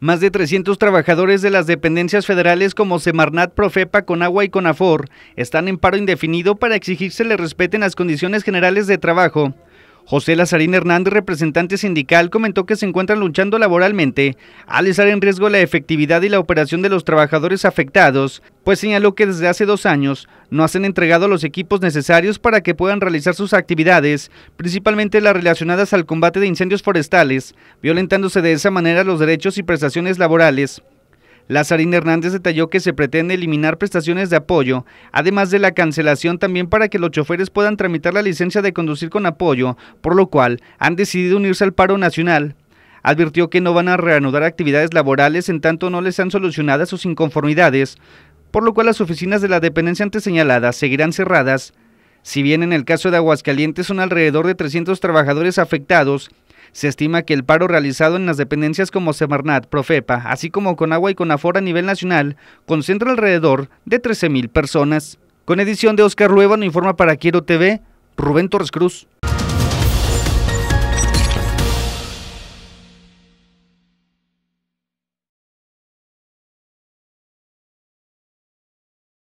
Más de 300 trabajadores de las dependencias federales como Semarnat, Profepa, Conagua y Conafor están en paro indefinido para exigirse se respeten las condiciones generales de trabajo José Lazarín Hernández, representante sindical, comentó que se encuentran luchando laboralmente al estar en riesgo la efectividad y la operación de los trabajadores afectados, pues señaló que desde hace dos años no han entregado los equipos necesarios para que puedan realizar sus actividades, principalmente las relacionadas al combate de incendios forestales, violentándose de esa manera los derechos y prestaciones laborales. Lazarín Hernández detalló que se pretende eliminar prestaciones de apoyo, además de la cancelación también para que los choferes puedan tramitar la licencia de conducir con apoyo, por lo cual han decidido unirse al paro nacional advirtió que no van a reanudar actividades laborales en tanto no les han solucionado sus inconformidades, por lo cual las oficinas de la dependencia antes señaladas seguirán cerradas. Si bien en el caso de Aguascalientes son alrededor de 300 trabajadores afectados, se estima que el paro realizado en las dependencias como Semarnat, Profepa, así como con agua y afora a nivel nacional, concentra alrededor de 13.000 personas. Con edición de Oscar no informa para Quiero TV, Rubén Torres Cruz.